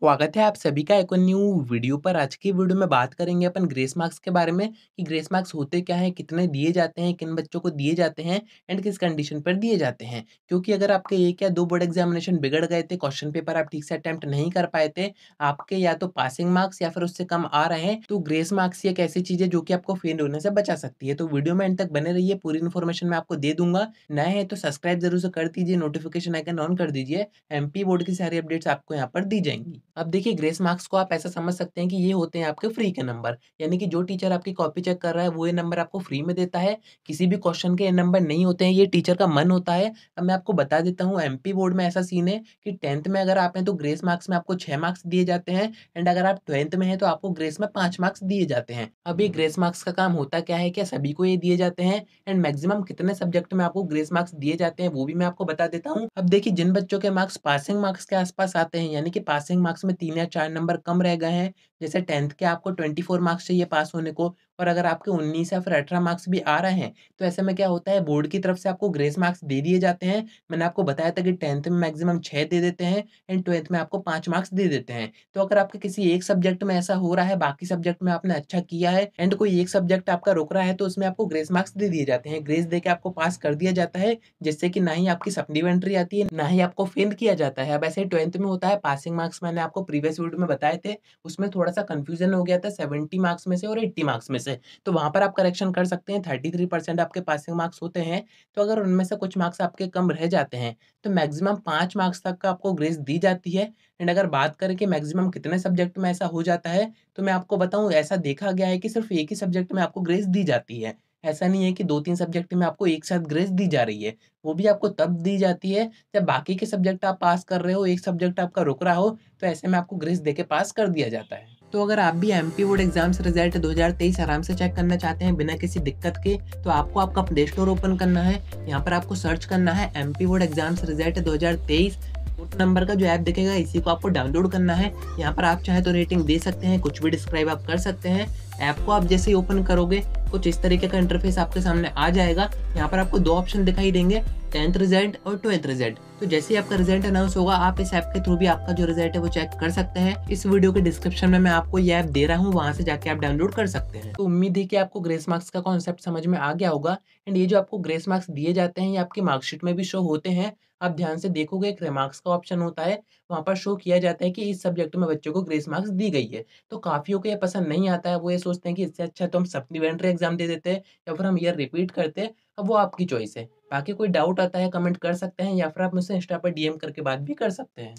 स्वागत है आप सभी का एक न्यू वीडियो पर आज की वीडियो में बात करेंगे अपन ग्रेस मार्क्स के बारे में कि ग्रेस मार्क्स होते क्या हैं कितने दिए जाते हैं किन बच्चों को दिए जाते हैं एंड किस कंडीशन पर दिए जाते हैं क्योंकि अगर आपके एक या दो बोर्ड एग्जामिनेशन बिगड़ गए थे क्वेश्चन पेपर आप ठीक से अटैम्प्ट नहीं कर पाए थे आपके या तो पासिंग मार्क्स या फिर उससे कम आ रहे हैं तो ग्रेस मार्क्स एक ऐसी चीज है जो कि आपको फेल होने से बचा सकती है तो वीडियो में एंड तक बने रही पूरी इन्फॉर्मेशन मैं आपको दे दूंगा नए हैं तो सब्सक्राइब जरूर से कर दीजिए नोटिफिकेशन आइकन ऑन कर दीजिए एमपी बोर्ड की सारी अपडेट्स आपको यहाँ पर दी जाएंगी अब देखिए ग्रेस मार्क्स को आप ऐसा समझ सकते हैं कि ये होते हैं आपके फ्री के नंबर यानी कि जो टीचर आपकी कॉपी चेक कर रहा है वो ये नंबर आपको फ्री में देता है किसी भी क्वेश्चन के ये नंबर नहीं होते हैं ये टीचर का मन होता है अब मैं आपको बता देता हूँ एम बोर्ड में ऐसा सीन है कि टेंथ में अगर आप हैं तो ग्रेस मार्क्स में आपको छः मार्क्स दिए जाते हैं एंड अगर आप ट्वेल्थ में हैं तो आपको ग्रेस में पाँच मार्क्स दिए जाते हैं अब ये ग्रेस मार्क्स का काम होता क्या है क्या सभी को ये दिए जाते हैं एंड मैक्सिमम कितने सब्जेक्ट में आपको ग्रेस मार्क्स दिए जाते हैं वो भी मैं आपको बता देता हूँ अब देखिए जिन बच्चों के मार्क्स पासिंग मार्क्स के आसपास आते हैं यानी कि पासिंग मार्क्स मार्क्स में तीन या चार नंबर कम रह गए हैं जैसे टेंथ के आपको ट्वेंटी फोर मार्क्स चाहिए पास होने को और अगर आपके उन्नीस या फिर अठारह मार्क्स भी आ रहे हैं तो ऐसे में क्या होता है बोर्ड की तरफ से आपको ग्रेस मार्क्स दे दिए जाते हैं मैंने आपको बताया था कि टेंथ में मैक्सिमम छः दे देते हैं एंड ट्वेल्थ में आपको पाँच मार्क्स दे देते हैं तो अगर आपके किसी एक सब्जेक्ट में ऐसा हो रहा है बाकी सब्जेक्ट में आपने अच्छा किया है एंड कोई एक सब्जेक्ट आपका रोक रहा है तो उसमें आपको ग्रेस मार्क्स दे दिए जाते हैं ग्रेस दे आपको पास कर दिया जाता है जिससे कि ना ही आपकी सप्लीमेंट्री आती है ना ही आपको फेल किया जाता है अब ऐसे ट्वेल्थ में होता है पासिंग मार्क्स मैंने आपको प्रीवियस वीडियो में बताए थे उसमें थोड़ा सा कन्फ्यूजन हो गया था सेवेंटी मार्क्स में से और एट्टी मार्क्स में से से तो वहाँ पर आप करेक्शन कर सकते हैं थर्टी थ्री परसेंट आपके पासिंग मार्क्स होते हैं तो अगर उनमें से कुछ मार्क्स आपके कम रह जाते हैं तो मैक्सिमम पाँच मार्क्स तक का आपको ग्रेस दी जाती है एंड अगर बात करें कि मैक्सिमम कितने सब्जेक्ट में ऐसा हो जाता है तो मैं आपको बताऊँ ऐसा देखा गया है कि सिर्फ एक ही सब्जेक्ट में आपको ग्रेस दी जाती है ऐसा नहीं है कि दो तीन सब्जेक्ट में आपको एक साथ ग्रेस दी जा रही है वो भी आपको तब दी जाती है जब बाकी के सब्जेक्ट आप पास कर रहे हो एक सब्जेक्ट आपका रुक रहा हो तो ऐसे में आपको ग्रेस दे पास कर दिया जाता है तो अगर आप भी एम पी वोड एग्जाम्स रिजल्ट 2023 आराम से चेक करना चाहते हैं बिना किसी दिक्कत के तो आपको आपका प्ले स्टोर ओपन करना है यहाँ पर आपको सर्च करना है एम पी वोड एग्जाम्स रिजल्ट 2023 तेईस नंबर का जो ऐप दिखेगा इसी को आपको डाउनलोड करना है यहाँ पर आप चाहे तो रेटिंग दे सकते हैं कुछ भी डिस्क्राइब आप कर सकते हैं ऐप को आप जैसे ही ओपन करोगे कुछ इस तरीके का इंटरफेस आपके सामने आ जाएगा यहाँ पर आपको दो ऑप्शन दिखाई देंगे टेंथ रिजल्ट और ट्वेल्थ रिजल्ट तो जैसे ही आपका रिजल्ट अनाउंस होगा आप इस ऐप के थ्रू भी आपका जो रिजल्ट है वो चेक कर सकते हैं इस वीडियो के डिस्क्रिप्शन में मैं आपको ये ऐप दे रहा हूँ वहाँ से जाके आप डाउनलोड कर सकते हैं तो उम्मीद है कि आपको ग्रेस मार्क्स का कॉन्सेप्ट समझ में आ गया होगा एंड ये जो आपको ग्रेस मार्क्स दिए जाते हैं ये आपकी मार्कशीट में भी शो होते हैं आप ध्यान से देखोगे एक रिमार्क्स का ऑप्शन होता है वहाँ पर शो किया जाता है कि इस सब्जेक्ट में बच्चों को ग्रेस मार्क्स दी गई है तो काफ़ियों को ये पसंद नहीं आता है वो ये सोचते हैं कि इससे अच्छा तो हम सप्लीमेंट्री एग्जाम दे देते हैं या फिर हम ईयर रिपीट करते अब वो आपकी चॉइस है बाकी कोई डाउट आता है कमेंट कर सकते हैं या फिर आप मुझसे इंस्टा पर डीएम करके बात भी कर सकते हैं